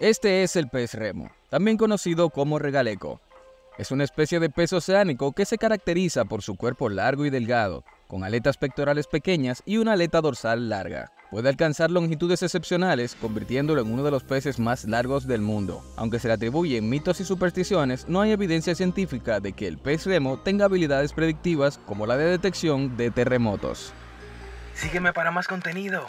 Este es el pez remo, también conocido como regaleco. Es una especie de pez oceánico que se caracteriza por su cuerpo largo y delgado, con aletas pectorales pequeñas y una aleta dorsal larga. Puede alcanzar longitudes excepcionales, convirtiéndolo en uno de los peces más largos del mundo. Aunque se le atribuyen mitos y supersticiones, no hay evidencia científica de que el pez remo tenga habilidades predictivas como la de detección de terremotos. Sígueme para más contenido.